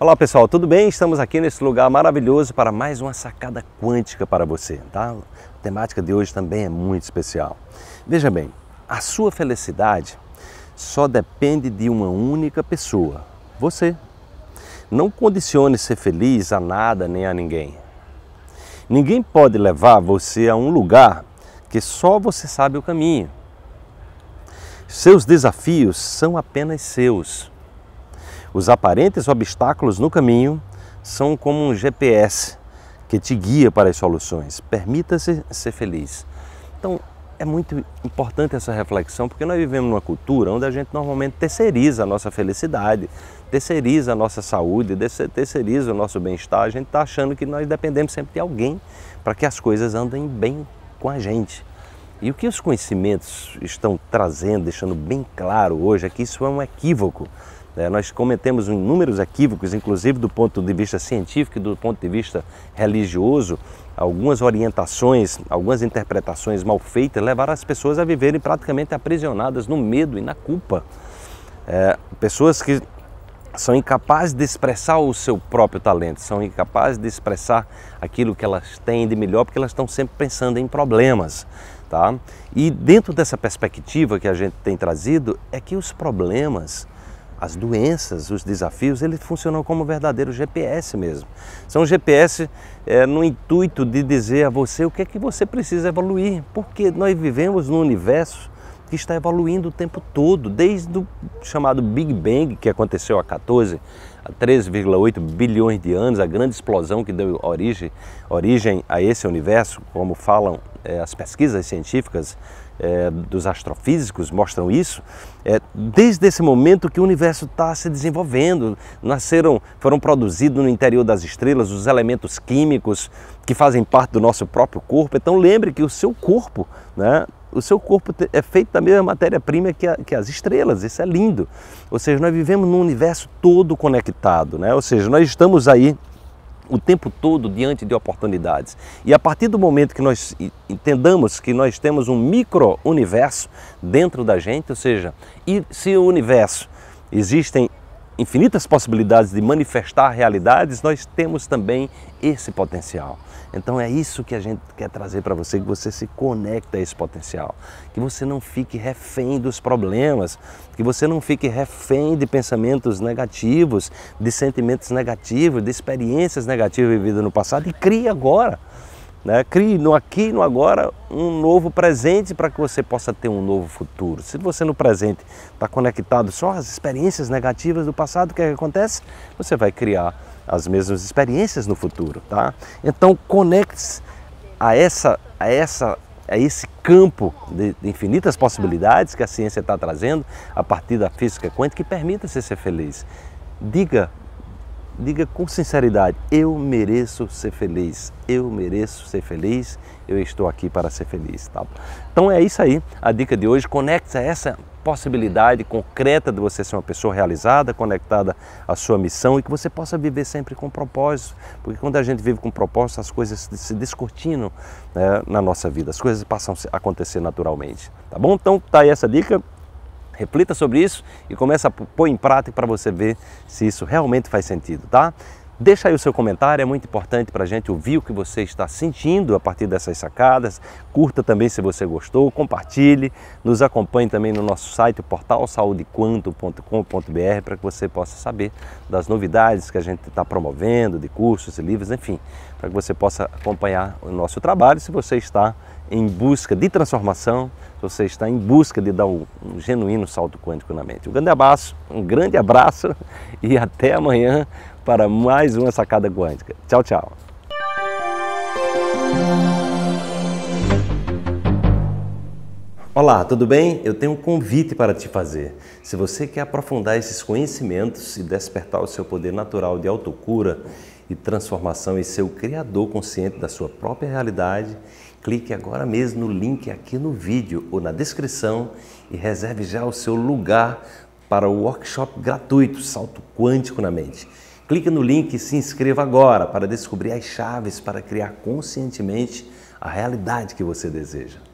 Olá pessoal, tudo bem? Estamos aqui nesse lugar maravilhoso para mais uma sacada quântica para você, tá? A temática de hoje também é muito especial. Veja bem, a sua felicidade só depende de uma única pessoa, você. Não condicione ser feliz a nada nem a ninguém. Ninguém pode levar você a um lugar que só você sabe o caminho. Seus desafios são apenas seus. Os aparentes obstáculos no caminho são como um GPS que te guia para as soluções. Permita-se ser feliz. Então, é muito importante essa reflexão, porque nós vivemos numa cultura onde a gente normalmente terceiriza a nossa felicidade, terceiriza a nossa saúde, terceiriza o nosso bem-estar. A gente está achando que nós dependemos sempre de alguém para que as coisas andem bem com a gente. E o que os conhecimentos estão trazendo, deixando bem claro hoje, é que isso é um equívoco. É, nós cometemos inúmeros equívocos, inclusive do ponto de vista científico e do ponto de vista religioso. Algumas orientações, algumas interpretações mal feitas levaram as pessoas a viverem praticamente aprisionadas no medo e na culpa. É, pessoas que são incapazes de expressar o seu próprio talento, são incapazes de expressar aquilo que elas têm de melhor, porque elas estão sempre pensando em problemas. Tá? E dentro dessa perspectiva que a gente tem trazido, é que os problemas, as doenças, os desafios, eles funcionam como verdadeiro GPS mesmo. São GPS é, no intuito de dizer a você o que é que você precisa evoluir, porque nós vivemos num universo que está evoluindo o tempo todo, desde o chamado Big Bang, que aconteceu há 14 a 13,8 bilhões de anos, a grande explosão que deu origem, origem a esse universo, como falam é, as pesquisas científicas é, dos astrofísicos mostram isso, é, desde esse momento que o universo está se desenvolvendo, nasceram, foram produzidos no interior das estrelas os elementos químicos que fazem parte do nosso próprio corpo. Então lembre que o seu corpo né, o seu corpo é feito da mesma matéria-prima que, que, as estrelas, isso é lindo. Ou seja, nós vivemos num universo todo conectado, né? ou seja, nós estamos aí o tempo todo diante de oportunidades. E a partir do momento que nós entendamos que nós temos um micro-universo dentro da gente, ou seja, e se o universo existem infinitas possibilidades de manifestar realidades, nós temos também esse potencial. Então é isso que a gente quer trazer para você, que você se conecte a esse potencial, que você não fique refém dos problemas, que você não fique refém de pensamentos negativos, de sentimentos negativos, de experiências negativas vividas no passado e crie agora. Né? Crie no aqui e no agora um novo presente para que você possa ter um novo futuro. Se você no presente está conectado só às experiências negativas do passado, o que, é que acontece? Você vai criar as mesmas experiências no futuro, tá? Então conecte-se a essa, a essa, a esse campo de, de infinitas possibilidades que a ciência está trazendo a partir da física quântica que permita você ser feliz. Diga diga com sinceridade: eu mereço ser feliz, eu mereço ser feliz, eu estou aqui para ser feliz. Tá? Então é isso aí, a dica de hoje. Conecta essa possibilidade concreta de você ser uma pessoa realizada, conectada à sua missão e que você possa viver sempre com propósito, porque quando a gente vive com propósito, as coisas se descortinam né, na nossa vida, as coisas passam a acontecer naturalmente. Tá bom? Então tá aí essa dica. Reflita sobre isso e começa a pôr em prática para você ver se isso realmente faz sentido, tá? Deixa aí o seu comentário, é muito importante para a gente ouvir o que você está sentindo a partir dessas sacadas. Curta também se você gostou, compartilhe, nos acompanhe também no nosso site, o portal saudequanto.com.br, para que você possa saber das novidades que a gente está promovendo, de cursos e livros, enfim, para que você possa acompanhar o nosso trabalho se você está em busca de transformação, se você está em busca de dar um, um genuíno salto quântico na mente. Um grande abraço, um grande abraço e até amanhã para mais uma sacada quântica. Tchau, tchau. Olá, tudo bem? Eu tenho um convite para te fazer. Se você quer aprofundar esses conhecimentos e despertar o seu poder natural de autocura, e transformação e ser o criador consciente da sua própria realidade, clique agora mesmo no link aqui no vídeo ou na descrição e reserve já o seu lugar para o workshop gratuito Salto Quântico na Mente. Clique no link e se inscreva agora para descobrir as chaves para criar conscientemente a realidade que você deseja.